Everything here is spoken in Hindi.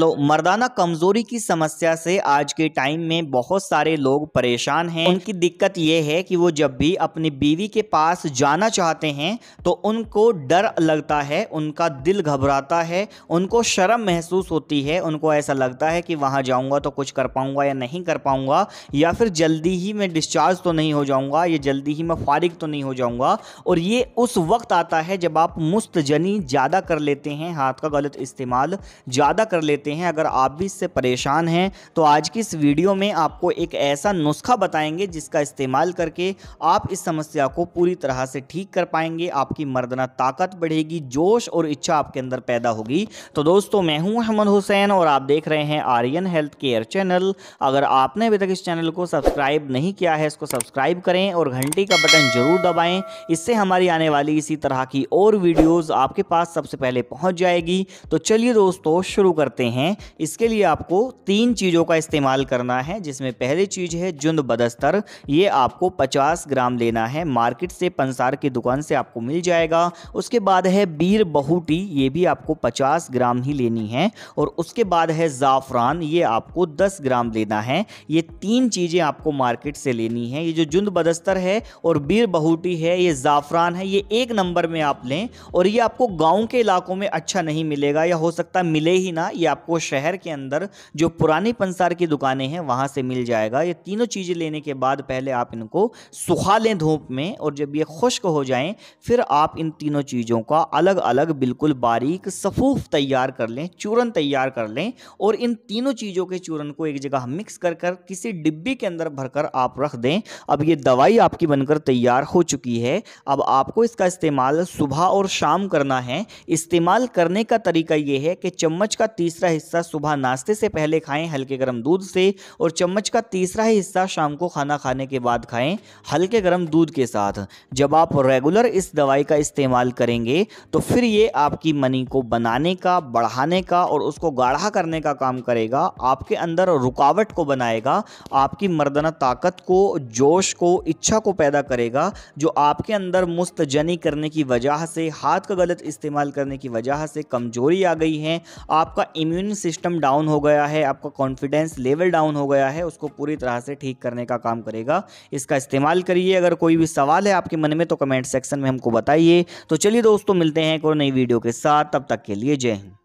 लो तो मर्दाना कमजोरी की समस्या से आज के टाइम में बहुत सारे लोग परेशान हैं उनकी दिक्कत ये है कि वो जब भी अपनी बीवी के पास जाना चाहते हैं तो उनको डर लगता है उनका दिल घबराता है उनको शर्म महसूस होती है उनको ऐसा लगता है कि वहाँ जाऊँगा तो कुछ कर पाऊँगा या नहीं कर पाऊँगा या फिर जल्दी ही मैं डिस्चार्ज तो नहीं हो जाऊँगा या जल्दी ही मैं फारिग तो नहीं हो जाऊँगा और ये उस वक्त आता है जब आप मुस्तजनी ज़्यादा कर लेते हैं हाथ का गलत इस्तेमाल ज़्यादा कर लेते सकते हैं अगर आप भी इससे परेशान हैं तो आज की इस वीडियो में आपको एक ऐसा नुस्खा बताएंगे जिसका इस्तेमाल करके आप इस समस्या को पूरी तरह से ठीक कर पाएंगे आपकी मर्दना ताकत बढ़ेगी जोश और इच्छा आपके अंदर पैदा होगी तो दोस्तों मैं हूं अहमद हुसैन और आप देख रहे हैं आर्यन हेल्थ केयर चैनल अगर आपने अभी तक इस चैनल को सब्सक्राइब नहीं किया है इसको सब्सक्राइब करें और घंटी का बटन जरूर दबाएं इससे हमारी आने वाली इसी तरह की और वीडियोज़ आपके पास सबसे पहले पहुँच जाएगी तो चलिए दोस्तों शुरू करते हैं हैं इसके लिए आपको तीन चीज़ों का इस्तेमाल करना है जिसमें पहली चीज़ है जुंद बदस्तर ये आपको 50 ग्राम लेना है मार्केट से पंसार की दुकान से आपको मिल जाएगा उसके बाद है बीर बहूटी ये भी आपको 50 ग्राम ही लेनी है और उसके बाद है ज़ाफ़रान ये आपको 10 ग्राम लेना है ये तीन चीज़ें आपको मार्केट से लेनी है ये जो जुंद बदस्तर है और बीर बहूटी है ये ज़ाफ़रान है ये एक नंबर में आप लें और ये आपको गाँव के इलाकों में अच्छा नहीं मिलेगा या हो सकता मिले ही ना ये आप आपको शहर के अंदर जो पुरानी पंसार की दुकानें हैं वहाँ से मिल जाएगा ये तीनों चीज़ें लेने के बाद पहले आप इनको सुखा लें धूप में और जब ये खुश्क हो जाएं फिर आप इन तीनों चीज़ों का अलग अलग बिल्कुल बारीक सफ़ूफ तैयार कर लें चूरन तैयार कर लें और इन तीनों चीज़ों के चूरन को एक जगह मिक्स कर कर किसी डिब्बी के अंदर भरकर आप रख दें अब ये दवाई आपकी बनकर तैयार हो चुकी है अब आपको इसका इस्तेमाल सुबह और शाम करना है इस्तेमाल करने का तरीका यह है कि चम्मच का तीसरा हिस्सा सुबह नाश्ते से पहले खाएं हल्के गर्म दूध से और चम्मच का तीसरा हिस्सा शाम को खाना खाने के बाद खाएं हल्के गर्म दूध के साथ जब आप रेगुलर इस दवाई का इस्तेमाल करेंगे तो फिर ये आपकी मनी को बनाने का बढ़ाने का और उसको गाढ़ा करने का काम करेगा आपके अंदर रुकावट को बनाएगा आपकी मर्दना ताकत को जोश को इच्छा को पैदा करेगा जो आपके अंदर मुस्तजनी करने की वजह से हाथ का गलत इस्तेमाल करने की वजह से कमजोरी आ गई है आपका इम्यून इम्यून सिस्टम डाउन हो गया है आपका कॉन्फिडेंस लेवल डाउन हो गया है उसको पूरी तरह से ठीक करने का काम करेगा इसका इस्तेमाल करिए अगर कोई भी सवाल है आपके मन में तो कमेंट सेक्शन में हमको बताइए तो चलिए दोस्तों मिलते हैं एक और नई वीडियो के साथ तब तक के लिए जय हिंद